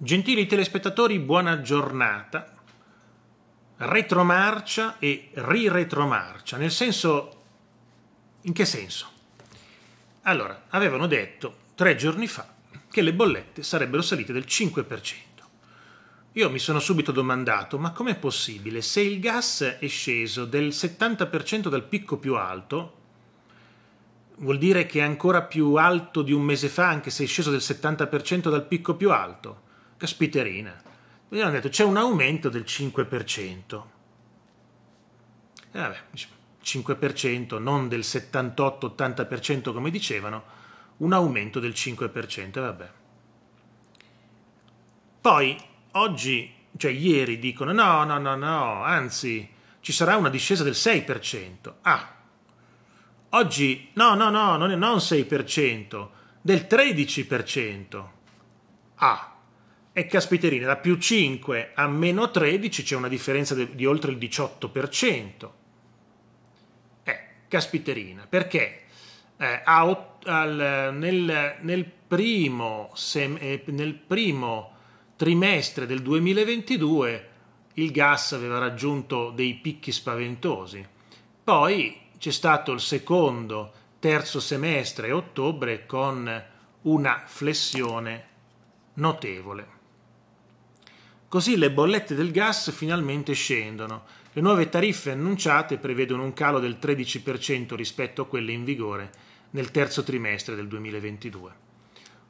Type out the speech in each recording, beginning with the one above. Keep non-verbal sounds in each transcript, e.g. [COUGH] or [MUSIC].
Gentili telespettatori, buona giornata. Retromarcia e riretromarcia, nel senso... In che senso? Allora, avevano detto tre giorni fa che le bollette sarebbero salite del 5%. Io mi sono subito domandato, ma com'è possibile se il gas è sceso del 70% dal picco più alto? Vuol dire che è ancora più alto di un mese fa, anche se è sceso del 70% dal picco più alto? caspiterina. Mi hanno detto c'è un aumento del 5%. E eh, vabbè, 5%, non del 78-80% come dicevano, un aumento del 5%. vabbè. Poi oggi, cioè ieri, dicono no, no, no, no, anzi ci sarà una discesa del 6%. Ah, oggi no, no, no, non, non 6%, del 13%. Ah, e caspiterina, da più 5 a meno 13 c'è una differenza di oltre il 18%. Eh, caspiterina, perché eh, a, al, nel, nel, primo sem, eh, nel primo trimestre del 2022 il gas aveva raggiunto dei picchi spaventosi. Poi c'è stato il secondo, terzo semestre, ottobre, con una flessione notevole. Così le bollette del gas finalmente scendono. Le nuove tariffe annunciate prevedono un calo del 13% rispetto a quelle in vigore nel terzo trimestre del 2022.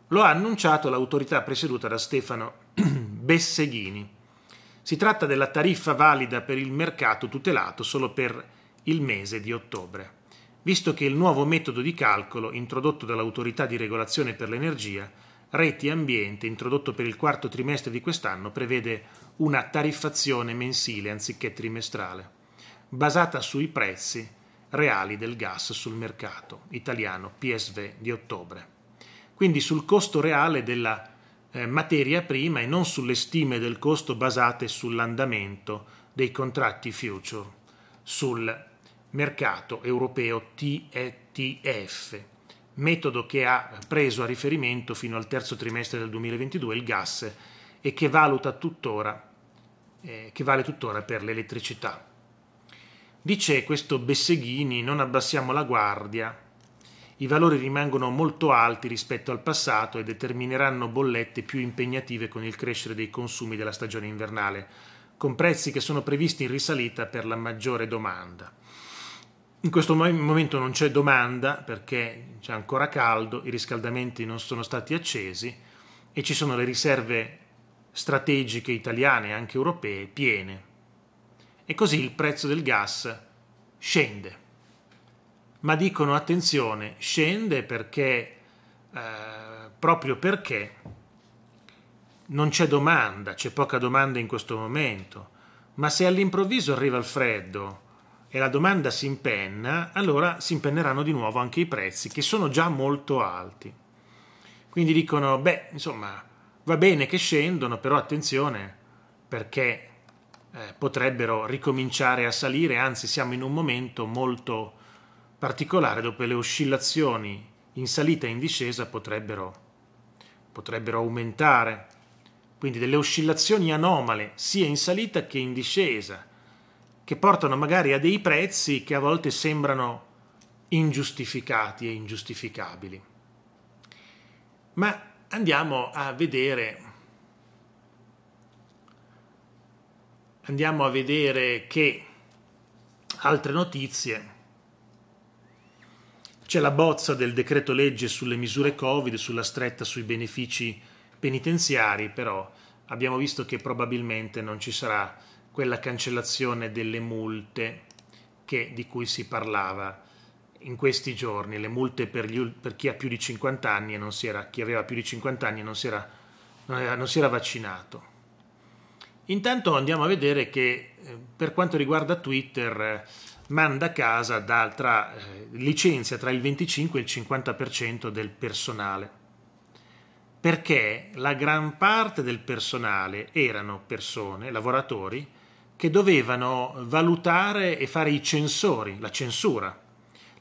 Lo ha annunciato l'autorità presieduta da Stefano [CLEARS THROAT] Besseghini. Si tratta della tariffa valida per il mercato tutelato solo per il mese di ottobre, visto che il nuovo metodo di calcolo introdotto dall'autorità di regolazione per l'energia Reti Ambiente, introdotto per il quarto trimestre di quest'anno, prevede una tariffazione mensile anziché trimestrale, basata sui prezzi reali del gas sul mercato italiano PSV di ottobre. Quindi sul costo reale della eh, materia prima e non sulle stime del costo basate sull'andamento dei contratti future sul mercato europeo TETF metodo che ha preso a riferimento fino al terzo trimestre del 2022 il gas e che, tuttora, eh, che vale tuttora per l'elettricità. Dice questo Besseghini, non abbassiamo la guardia, i valori rimangono molto alti rispetto al passato e determineranno bollette più impegnative con il crescere dei consumi della stagione invernale, con prezzi che sono previsti in risalita per la maggiore domanda. In questo momento non c'è domanda perché c'è ancora caldo, i riscaldamenti non sono stati accesi e ci sono le riserve strategiche italiane e anche europee piene. E così il prezzo del gas scende. Ma dicono attenzione, scende perché eh, proprio perché non c'è domanda, c'è poca domanda in questo momento. Ma se all'improvviso arriva il freddo, e la domanda si impenna, allora si impenneranno di nuovo anche i prezzi, che sono già molto alti. Quindi dicono, beh, insomma, va bene che scendono, però attenzione, perché eh, potrebbero ricominciare a salire, anzi siamo in un momento molto particolare dove le oscillazioni in salita e in discesa potrebbero, potrebbero aumentare. Quindi delle oscillazioni anomale sia in salita che in discesa che portano magari a dei prezzi che a volte sembrano ingiustificati e ingiustificabili. Ma andiamo a vedere andiamo a vedere che altre notizie c'è la bozza del decreto legge sulle misure Covid, sulla stretta sui benefici penitenziari, però abbiamo visto che probabilmente non ci sarà quella cancellazione delle multe che, di cui si parlava in questi giorni, le multe per, gli, per chi, ha più di 50 anni e non si era, chi aveva più di 50 anni e non si era, non era, non si era vaccinato. Intanto andiamo a vedere che eh, per quanto riguarda Twitter eh, manda a casa tra, eh, licenzia tra il 25 e il 50% del personale. Perché la gran parte del personale erano persone, lavoratori, che dovevano valutare e fare i censori, la censura,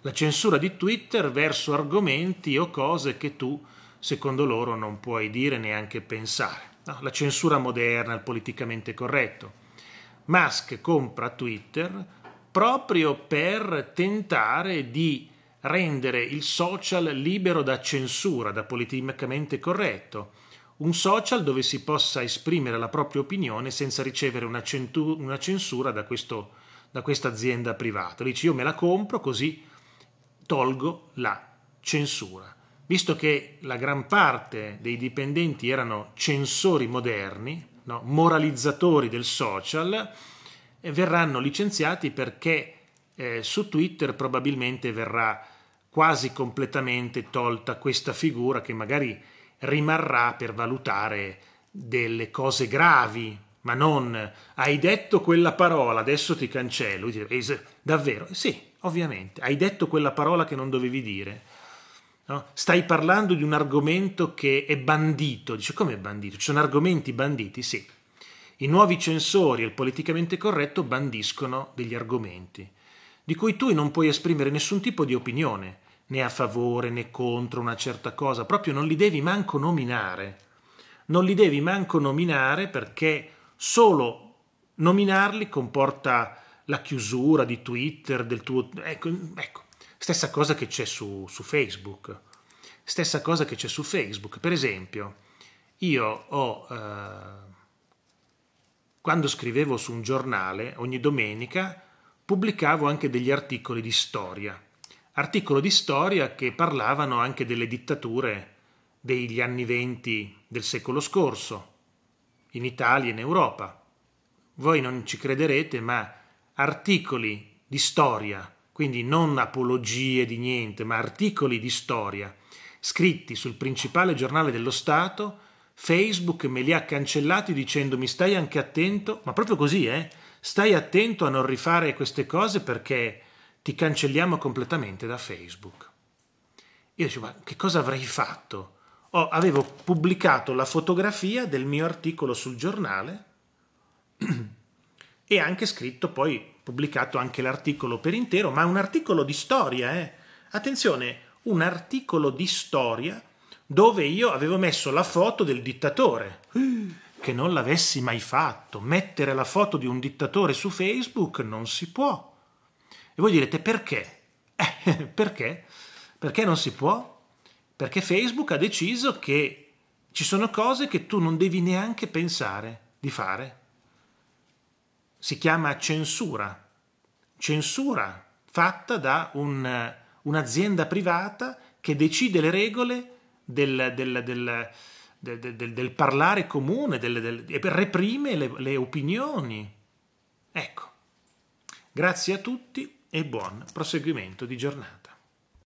la censura di Twitter verso argomenti o cose che tu, secondo loro, non puoi dire neanche pensare. No, la censura moderna, il politicamente corretto. Musk compra Twitter proprio per tentare di rendere il social libero da censura, da politicamente corretto un social dove si possa esprimere la propria opinione senza ricevere una, una censura da, da questa azienda privata. Dici io me la compro così tolgo la censura. Visto che la gran parte dei dipendenti erano censori moderni, no? moralizzatori del social, eh, verranno licenziati perché eh, su Twitter probabilmente verrà quasi completamente tolta questa figura che magari rimarrà per valutare delle cose gravi, ma non hai detto quella parola, adesso ti cancello. Davvero? Sì, ovviamente, hai detto quella parola che non dovevi dire. No? Stai parlando di un argomento che è bandito. Dice, come è bandito? Ci sono argomenti banditi? Sì. I nuovi censori e il politicamente corretto bandiscono degli argomenti di cui tu non puoi esprimere nessun tipo di opinione né a favore né contro una certa cosa, proprio non li devi manco nominare. Non li devi manco nominare perché solo nominarli comporta la chiusura di Twitter, del tuo... Ecco, ecco. stessa cosa che c'è su, su Facebook. Stessa cosa che c'è su Facebook. Per esempio, io ho... Eh, quando scrivevo su un giornale, ogni domenica pubblicavo anche degli articoli di storia articolo di storia che parlavano anche delle dittature degli anni venti del secolo scorso, in Italia e in Europa. Voi non ci crederete, ma articoli di storia, quindi non apologie di niente, ma articoli di storia, scritti sul principale giornale dello Stato, Facebook me li ha cancellati dicendomi stai anche attento, ma proprio così, eh? Stai attento a non rifare queste cose perché ti cancelliamo completamente da Facebook. Io dicevo, ma che cosa avrei fatto? Oh, avevo pubblicato la fotografia del mio articolo sul giornale [CLEARS THROAT] e anche scritto poi, pubblicato anche l'articolo per intero, ma un articolo di storia, eh? Attenzione, un articolo di storia dove io avevo messo la foto del dittatore. Che non l'avessi mai fatto. Mettere la foto di un dittatore su Facebook non si può. E voi direte perché? Eh, [LAUGHS] perché? Perché non si può? Perché Facebook ha deciso che ci sono cose che tu non devi neanche pensare di fare. Si chiama censura. Censura fatta da un, un'azienda privata che decide le regole del, del, del, del parlare comune e reprime le, le opinioni. Ecco, grazie a tutti e buon proseguimento di giornata.